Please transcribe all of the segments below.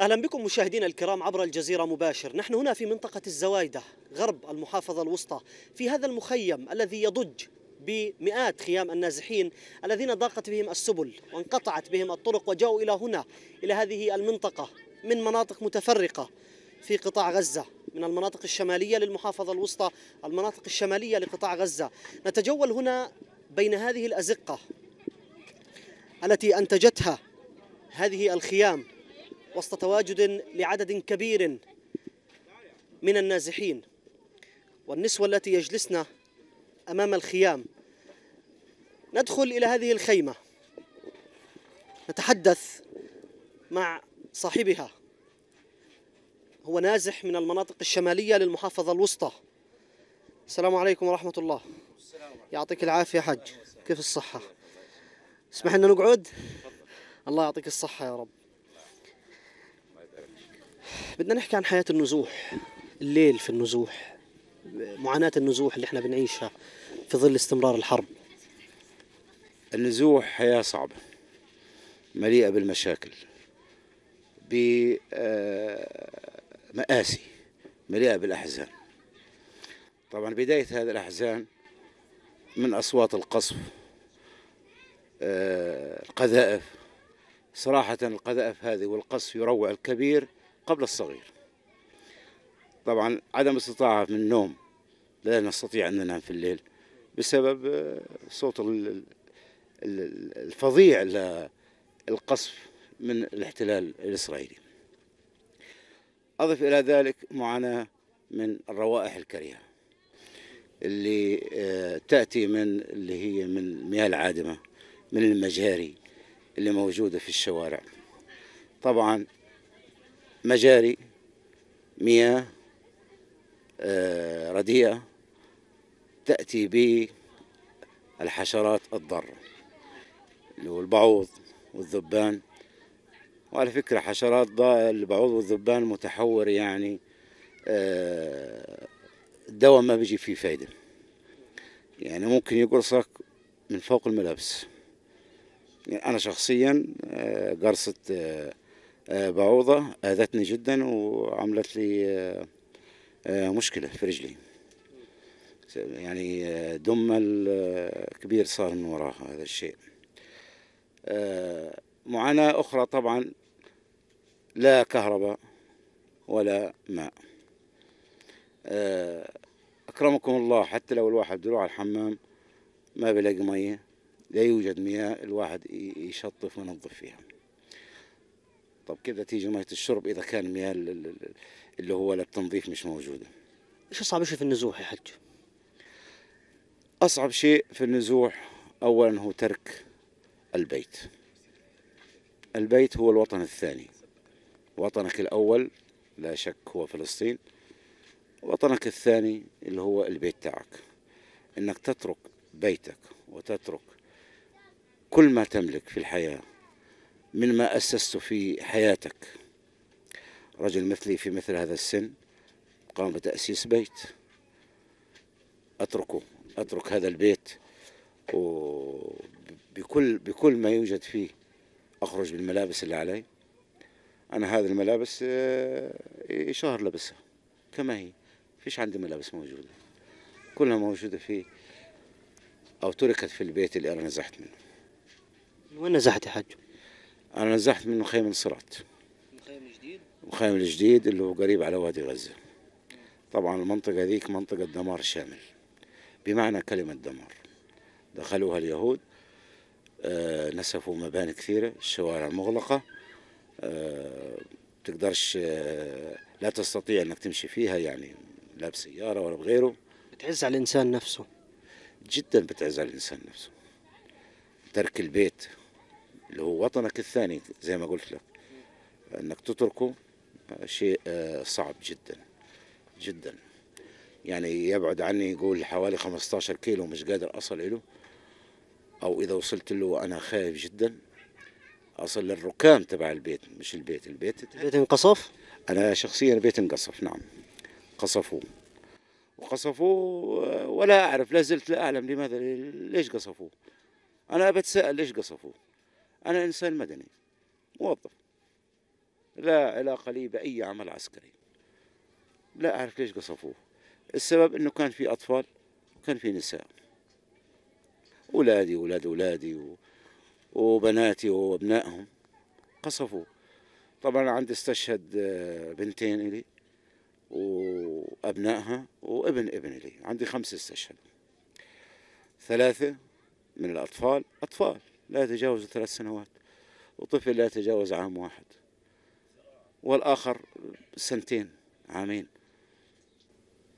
أهلا بكم مشاهدينا الكرام عبر الجزيرة مباشر نحن هنا في منطقة الزوايدة غرب المحافظة الوسطى في هذا المخيم الذي يضج بمئات خيام النازحين الذين ضاقت بهم السبل وانقطعت بهم الطرق وجاءوا إلى هنا إلى هذه المنطقة من مناطق متفرقة في قطاع غزة من المناطق الشمالية للمحافظة الوسطى المناطق الشمالية لقطاع غزة نتجول هنا بين هذه الأزقة التي أنتجتها هذه الخيام وسط تواجد لعدد كبير من النازحين والنسوة التي يجلسن أمام الخيام ندخل إلى هذه الخيمة نتحدث مع صاحبها هو نازح من المناطق الشمالية للمحافظة الوسطى السلام عليكم ورحمة الله يعطيك العافية حج كيف الصحة اسمح لنا نقعد الله يعطيك الصحة يا رب بدنا نحكي عن حياة النزوح الليل في النزوح معاناة النزوح اللي احنا بنعيشها في ظل استمرار الحرب النزوح حياة صعبة مليئة بالمشاكل بمآسي آه، مليئة بالأحزان طبعا بداية هذه الأحزان من أصوات القصف آه، القذائف صراحة القذائف هذه والقصف يروع الكبير قبل الصغير طبعا عدم استطاعة من النوم لا نستطيع أن ننام في الليل بسبب آه، صوت الفظيع للقصف من الاحتلال الإسرائيلي أضف إلى ذلك معاناة من الروائح الكريهة اللي آه، تأتي من اللي هي من المياه العادمة من المجاري اللي موجودة في الشوارع طبعا مجاري مياه آه، رديئة تأتي بالحشرات الضارة اللي هو البعوض والذبان وعلى فكرة حشرات البعوض والذبان متحور يعني الدواء آه، ما بيجي فيه فايدة يعني ممكن يقرصك من فوق الملابس يعني أنا شخصيا آه، قرصت آه، بعوضة أذتني جدا وعملت لي آه، آه، مشكلة في رجلي يعني دمل كبير صار من وراها هذا الشيء معاناة أخرى طبعا لا كهرباء ولا ماء أكرمكم الله حتى لو الواحد يروح على الحمام ما بلاقي مية لا يوجد مياه الواحد يشطف وينظف فيها طب كده تيجي ميه الشرب اذا كان المياه اللي هو للتنظيف مش موجوده ايش اصعب شيء في النزوح يا حج اصعب شيء في النزوح اولا هو ترك البيت البيت هو الوطن الثاني وطنك الاول لا شك هو فلسطين وطنك الثاني اللي هو البيت تاعك انك تترك بيتك وتترك كل ما تملك في الحياه من ما أسست في حياتك رجل مثلي في مثل هذا السن قام بتأسيس بيت أتركه أترك هذا البيت وبكل بكل ما يوجد فيه أخرج بالملابس اللي علي أنا هذه الملابس آه، شهر لبسها كما هي فيش عندي ملابس موجودة كلها موجودة في أو تركت في البيت اللي أنا نزحت منه وين نزحت يا حجم؟ انا نزحت من مخيم نصرات مخيم جديد مخيم الجديد اللي هو قريب على وادي غزه طبعا المنطقه ذيك منطقه دمار شامل بمعنى كلمه دمار دخلوها اليهود آه، نسفوا مباني كثيره الشوارع مغلقه آه، تقدرش آه، لا تستطيع انك تمشي فيها يعني لا بسياره ولا بغيره بتعز على الانسان نفسه جدا بتعز على الانسان نفسه ترك البيت اللي هو وطنك الثاني زي ما قلت لك انك تتركه آه، شيء آه، صعب جدا جدا يعني يبعد عني يقول حوالي 15 كيلو مش قادر اصل له او اذا وصلت له انا خايف جدا اصل للركام تبع البيت مش البيت البيت البيت انقصف انا شخصيا بيت انقصف نعم قصفوه وقصفوه آه، ولا اعرف لا زلت لا اعلم لماذا ليش قصفوه انا بتساءل ليش قصفوه أنا إنسان مدني موظف لا علاقة لي بأي عمل عسكري لا أعرف ليش قصفوه السبب أنه كان في أطفال وكان في نساء أولادي وأولاد أولادي وبناتي وأبنائهم قصفوه طبعا عندي استشهد آه، بنتين إلي وأبنائها وابن ابن إلي عندي خمسة استشهدوا ثلاثة من الأطفال أطفال لا يتجاوز ثلاث سنوات وطفل لا يتجاوز عام واحد والآخر سنتين عامين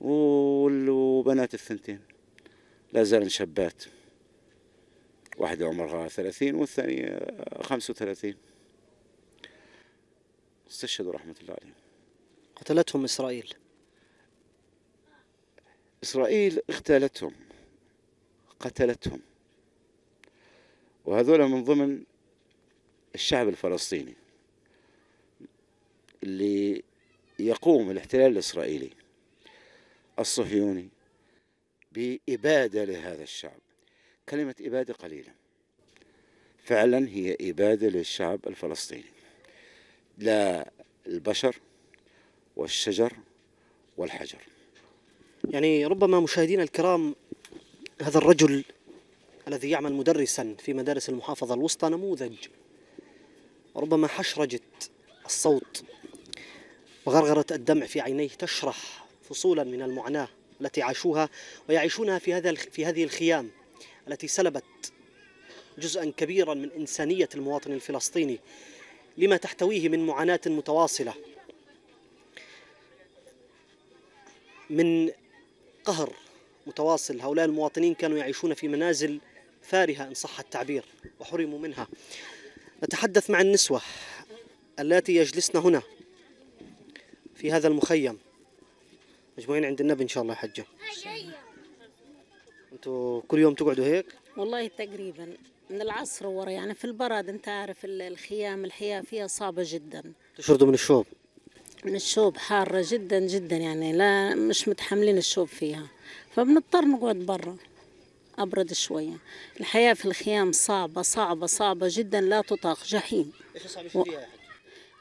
وبنات الثنتين لا زالن شابات واحدة عمرها ثلاثين والثانية خمسة وثلاثين استشهدوا رحمة الله عليهم قتلتهم إسرائيل إسرائيل اغتالتهم قتلتهم وهذول من ضمن الشعب الفلسطيني اللي يقوم الاحتلال الإسرائيلي الصهيوني بإبادة لهذا الشعب كلمة إبادة قليلة فعلا هي إبادة للشعب الفلسطيني لا البشر والشجر والحجر يعني ربما مشاهدينا الكرام هذا الرجل الذي يعمل مدرسا في مدارس المحافظة الوسطى نموذج ربما حشرجت الصوت وغرغرة الدمع في عينيه تشرح فصولا من المعاناة التي عاشوها ويعيشونها في هذا في هذه الخيام التي سلبت جزءا كبيرا من إنسانية المواطن الفلسطيني لما تحتويه من معاناة متواصلة من قهر متواصل هؤلاء المواطنين كانوا يعيشون في منازل فارهة إن صح التعبير وحرموا منها نتحدث مع النسوة التي يجلسن هنا في هذا المخيم مجموعين عند النبي إن شاء الله يا حجة أنتوا كل يوم تقعدوا هيك؟ والله تقريبا من العصر ورا يعني في البرد أنت عارف الخيام الحياة فيها صعبة جدا تشردوا من الشوب؟ من الشوب حارة جدا جدا يعني لا مش متحملين الشوب فيها فبنضطر نقعد برا أبرد شوية الحياة في الخيام صعبة صعبة صعبة جدا لا تطاق جحيم إيش و... فيها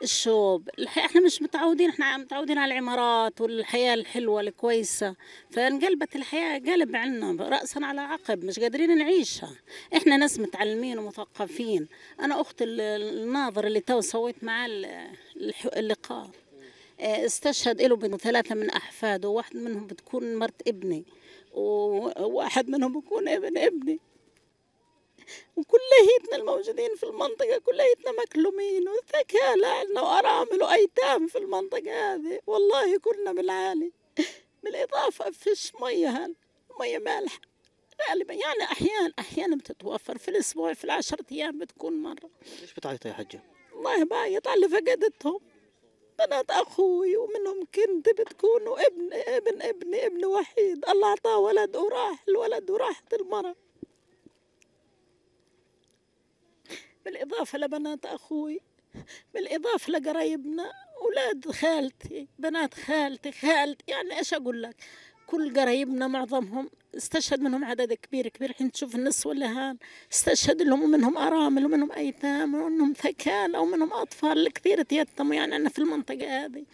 الشوب الح... احنا مش متعودين احنا متعودين على العمارات والحياة الحلوة الكويسة فانقلبت الحياة قلب عنا رأسا على عقب مش قادرين نعيشها احنا ناس متعلمين ومثقفين انا اخت الناظر اللي تو سويت معاه اللقاء آه، استشهد له ثلاثة من أحفاده واحد منهم بتكون مرت ابني وواحد منهم يكون ابن ابني وكليتنا الموجودين في المنطقة كليتنا مكلومين والذكاء عندنا وأرامل وأيتام في المنطقة هذه والله كلنا بالعالي بالإضافة فيش مية مية مالحة غالبا يعني أحيانا أحيانا بتتوفر في الأسبوع في العشرة أيام بتكون مرة ليش بتعيطي يا حجة؟ والله بعيط على اللي فقدتهم بنات أخوي ومنهم كنت بتكون وابن ابن ابني ابن وحيد الله أعطاه ولد وراح الولد وراحت المرأة بالإضافة لبنات أخوي بالإضافة لقرايبنا أولاد خالتي بنات خالتي خالتي يعني إيش أقول لك كل قرايبنا معظمهم استشهد منهم عدد كبير كبير حين تشوف الناس والهان استشهد لهم منهم أرامل ومنهم أيتام ومنهم ثكال أو منهم أطفال كثير تيتموا يعني أنا في المنطقة هذه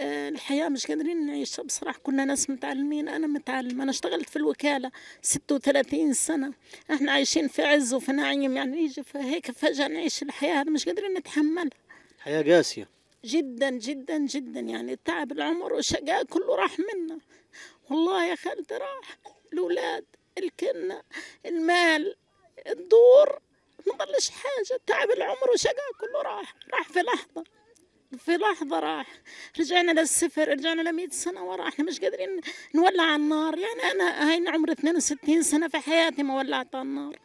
آه، الحياة مش قادرين نعيشها بصراحة كنا ناس متعلمين أنا متعلمة أنا اشتغلت في الوكالة 36 سنة احنا عايشين في عز وفي نعيم يعني يجي هيك فجأة نعيش الحياة هذه مش قادرين نتحملها حياة قاسية جدا جدا جدا يعني تعب العمر وشقاء كله راح منا والله يا خالد راح الأولاد الكنة المال الدور ما ضلش حاجة تعب العمر وشقى كله راح راح في لحظة في لحظة راح رجعنا للصفر رجعنا ل سنة ورا احنا مش قادرين نولع النار يعني أنا هاي عمري 62 سنة في حياتي ما ولعت النار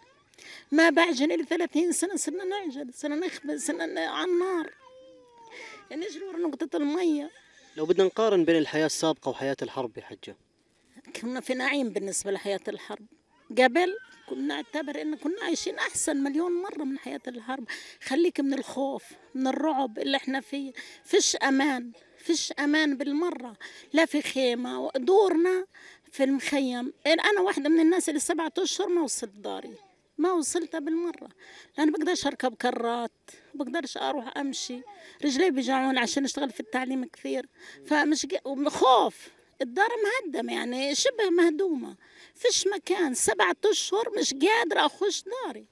ما بعجن إلى 30 سنة صرنا نعجن صرنا نخبز صرنا على النار نجري يعني ورا نقطة المية لو بدنا نقارن بين الحياة السابقة وحياة الحرب يا حجة كنا في نعيم بالنسبة لحياة الحرب قبل كنا نعتبر ان كنا عايشين احسن مليون مره من حياه الحرب خليك من الخوف من الرعب اللي احنا فيه فيش امان فيش امان بالمره لا في خيمه دورنا في المخيم انا واحده من الناس اللي سبعة اشهر ما وصلت داري ما وصلت بالمره لان بقدرش اركب كرات بقدرش اروح امشي رجلي بيجعون عشان اشتغل في التعليم كثير فمش خوف الدار مهدم يعني شبه مهدومه فيش مكان سبعة اشهر مش قادره اخش داري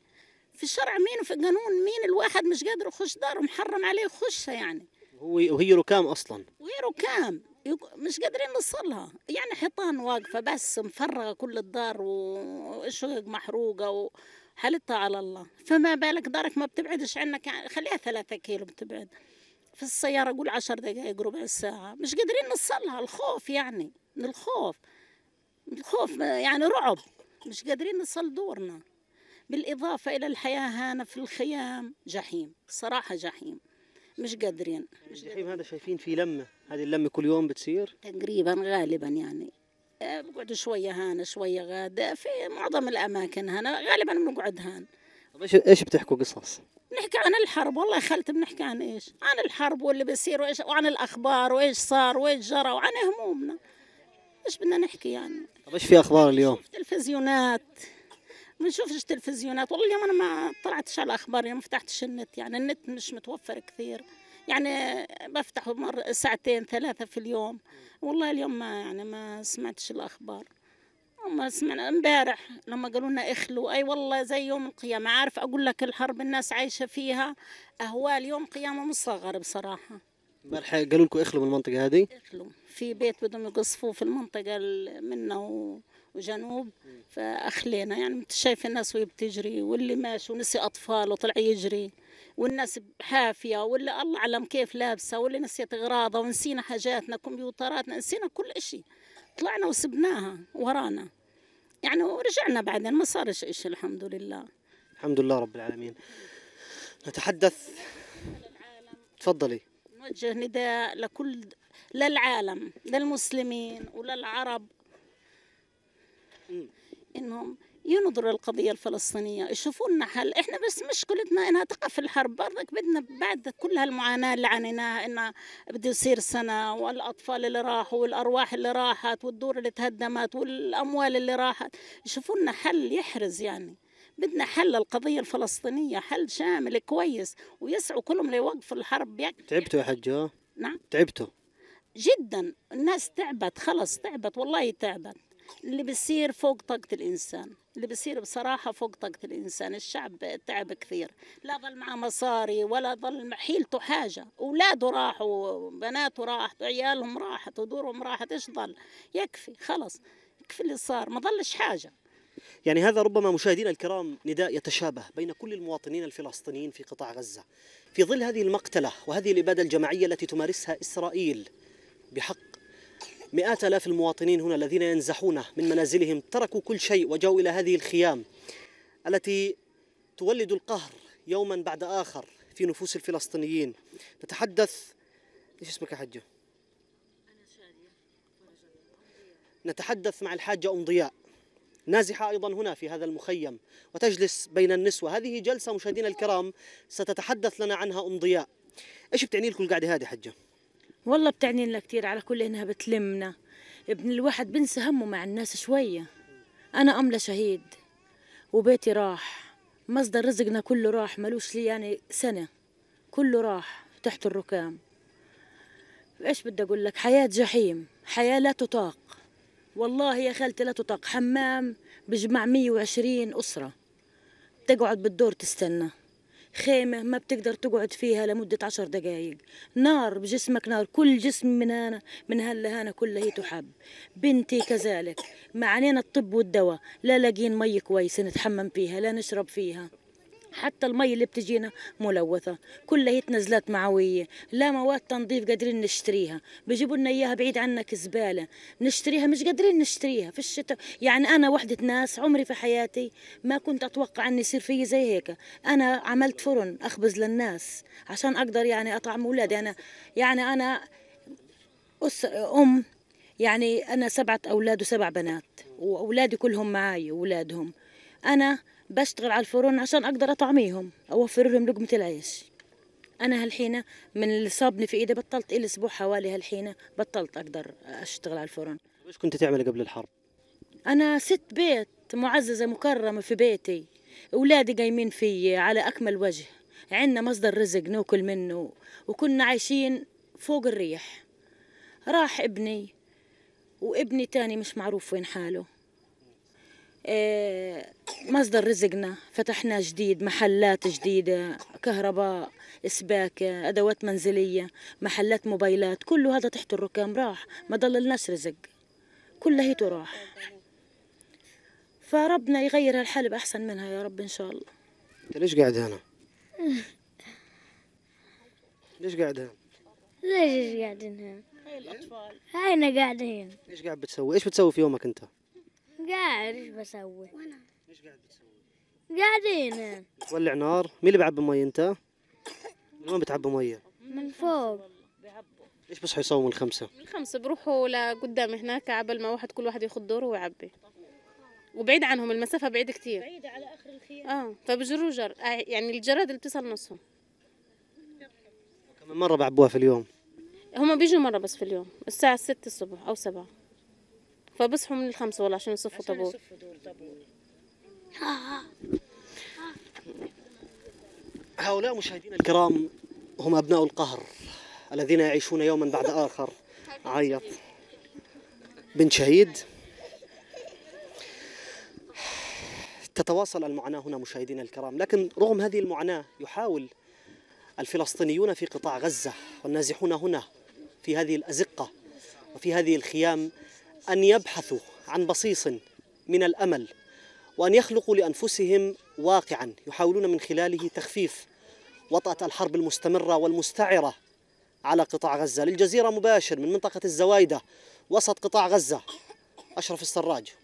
في شرع مين وفي قانون مين الواحد مش قادر يخش داره محرم عليه يخشها يعني هو وهي ركام اصلا وهي ركام مش قادرين نوصلها يعني حيطان واقفه بس مفرغه كل الدار وشقق محروقه وحالتها على الله فما بالك دارك ما بتبعدش عنك يعني خليها ثلاثة كيلو بتبعد في السيارة قول عشر دقايق ربع ساعة مش قادرين نصلها الخوف يعني من الخوف من الخوف يعني رعب مش قادرين نصل دورنا بالإضافة إلى الحياة هنا في الخيام جحيم صراحة جحيم مش قادرين الجحيم هذا شايفين في لمة هذه اللمة كل يوم بتصير تقريبا غالبا يعني آه، بقعد شوية هنا شوية غادة في معظم الأماكن هنا غالبا بنقعد هان ايش ايش بتحكوا قصص؟ نحكي عن الحرب والله يا خالتي بنحكي عن ايش؟ عن الحرب واللي بيصير وايش وعن الاخبار وايش صار وايش جرى وعن همومنا ايش بدنا نحكي يعني طيب ايش في اخبار اليوم؟ تلفزيونات ما نشوفش تلفزيونات والله اليوم انا ما طلعتش على الاخبار يعني ما فتحتش النت يعني النت مش متوفر كثير يعني بفتحه مر ساعتين ثلاثه في اليوم والله اليوم ما يعني ما سمعتش الاخبار هم سمعنا امبارح لما قالوا لنا اخلوا اي والله زي يوم القيامه عارف اقول لك الحرب الناس عايشه فيها اهوال يوم قيامه مصغر بصراحه امبارح قالوا لكم اخلوا من المنطقه هذه اخلوا في بيت بدهم يقصفوه في المنطقه منا وجنوب فاخلينا يعني انت شايف الناس وهي بتجري واللي ماشي ونسي اطفاله طلع يجري والناس حافيه واللي الله اعلم كيف لابسه واللي نسيت اغراضها ونسينا حاجاتنا كمبيوتراتنا نسينا كل شيء طلعنا وسبناها ورانا يعني ورجعنا بعدين ما صارش شيء الحمد لله الحمد لله رب العالمين نتحدث تفضلي نوجه نداء لكل للعالم للمسلمين وللعرب انهم ينظر القضية الفلسطينية يشوفوا لنا حل احنا بس مشكلتنا انها تقع في الحرب برضك بدنا بعد كل هالمعاناة اللي عانيناها انها بده يصير سنة والاطفال اللي راحوا والارواح اللي راحت والدور اللي تهدمت والاموال اللي راحت يشوفوا لنا حل يحرز يعني بدنا حل القضية الفلسطينية حل شامل كويس ويسعوا كلهم لوقف الحرب يعني تعبتوا يا حجو؟ آه؟ نعم تعبتوا جدا الناس تعبت خلص تعبت والله تعبت اللي بيصير فوق طاقة الإنسان اللي بيصير بصراحة فوق طاقة الإنسان الشعب تعب كثير لا ظل معه مصاري ولا ظل حيلته حاجة أولاده راحوا بناته راحت عيالهم راحت ودورهم راحت إيش ظل يكفي خلص يكفي اللي صار ما ظلش حاجة يعني هذا ربما مشاهدينا الكرام نداء يتشابه بين كل المواطنين الفلسطينيين في قطاع غزة في ظل هذه المقتلة وهذه الإبادة الجماعية التي تمارسها إسرائيل بحق مئات آلاف المواطنين هنا الذين ينزحون من منازلهم تركوا كل شيء وجاءوا إلى هذه الخيام التي تولد القهر يوما بعد آخر في نفوس الفلسطينيين نتحدث ايش اسمك يا حجه؟ نتحدث مع الحاجة أم ضياء نازحة أيضا هنا في هذا المخيم وتجلس بين النسوة هذه جلسة مشاهدينا الكرام ستتحدث لنا عنها أم ضياء إيش بتعني لكم القعدة هذه حجة؟ والله بتعني لنا كثير على كل انها بتلمنا ابن الواحد بنسى همه مع الناس شويه انا املى شهيد وبيتي راح مصدر رزقنا كله راح ملوش لي يعني سنه كله راح تحت الركام ايش بدي اقول لك حياه جحيم حياه لا تطاق والله يا خالتي لا تطاق حمام بجمع 120 اسره تقعد بالدور تستنى خيمة ما بتقدر تقعد فيها لمدة عشر دقايق نار بجسمك نار كل جسم من هنا من هلا هنا كله تحب بنتي كذلك معانينا الطب والدواء لا لاقين مي كويسة نتحمم فيها لا نشرب فيها حتى المي اللي بتجينا ملوثه كلها نزلات معويه لا مواد تنظيف قادرين نشتريها بيجيبوا لنا اياها بعيد عنك زباله نشتريها مش قادرين نشتريها في الشتاء يعني انا وحده ناس عمري في حياتي ما كنت اتوقع ان يصير فيي زي هيك انا عملت فرن اخبز للناس عشان اقدر يعني اطعم اولادي انا يعني انا أس ام يعني انا سبعه اولاد وسبع بنات واولادي كلهم معي اولادهم انا بشتغل على الفرن عشان أقدر أطعميهم أوفر لهم لقمة العيش أنا هالحين من اللي صابني في إيدي بطلت إلي أسبوع حوالي هالحين بطلت أقدر أشتغل على الفرن إيش كنت تعملي قبل الحرب؟ أنا ست بيت معززة مكرمة في بيتي أولادي قايمين في على أكمل وجه عندنا مصدر رزق ناكل منه وكنا عايشين فوق الريح راح ابني وابني تاني مش معروف وين حاله آه، مصدر رزقنا فتحنا جديد محلات جديدة كهرباء إسباكة آه، أدوات منزلية محلات موبايلات كله هذا تحت الركام راح ما ضللناش رزق هي راح فربنا يغير هالحال بأحسن منها يا رب إن شاء الله أنت ليش قاعد هنا؟ ليش قاعد هنا؟ ليش قاعد هنا؟ هاي الأطفال هاي أنا قاعد هنا ليش قاعد بتسوي؟ إيش بتسوي في يومك أنت؟ قاعد ايش بسوي؟ وانا ايش قاعد بتسوي؟ قاعدين تولع نار، مين اللي بيعبي مي انت؟ من وين بتعبي مي؟ من فوق ايش بصحوا يصوموا الخمسة؟ من الخمسة بروحوا لقدام هناك عبل ما واحد كل واحد ياخذ دوره ويعبي وبعيد عنهم المسافة بعيدة كثير بعيدة على آخر الخيام اه فبجروا جر آه، يعني الجراد اللي بتصل نصهم كم مرة بعبوها في اليوم؟ هم بيجوا مرة بس في اليوم الساعة 6 الصبح أو 7 فبصحوا من الخمسة ولا عشان يصفوا طابور هؤلاء مشاهدينا الكرام هم أبناء القهر الذين يعيشون يوما بعد آخر عيط بن شهيد تتواصل المعاناة هنا مشاهدينا الكرام لكن رغم هذه المعاناة يحاول الفلسطينيون في قطاع غزة والنازحون هنا في هذه الأزقة وفي هذه الخيام أن يبحثوا عن بصيص من الأمل وأن يخلقوا لأنفسهم واقعا يحاولون من خلاله تخفيف وطأة الحرب المستمرة والمستعرة على قطاع غزة للجزيرة مباشر من منطقة الزوايدة وسط قطاع غزة أشرف السراج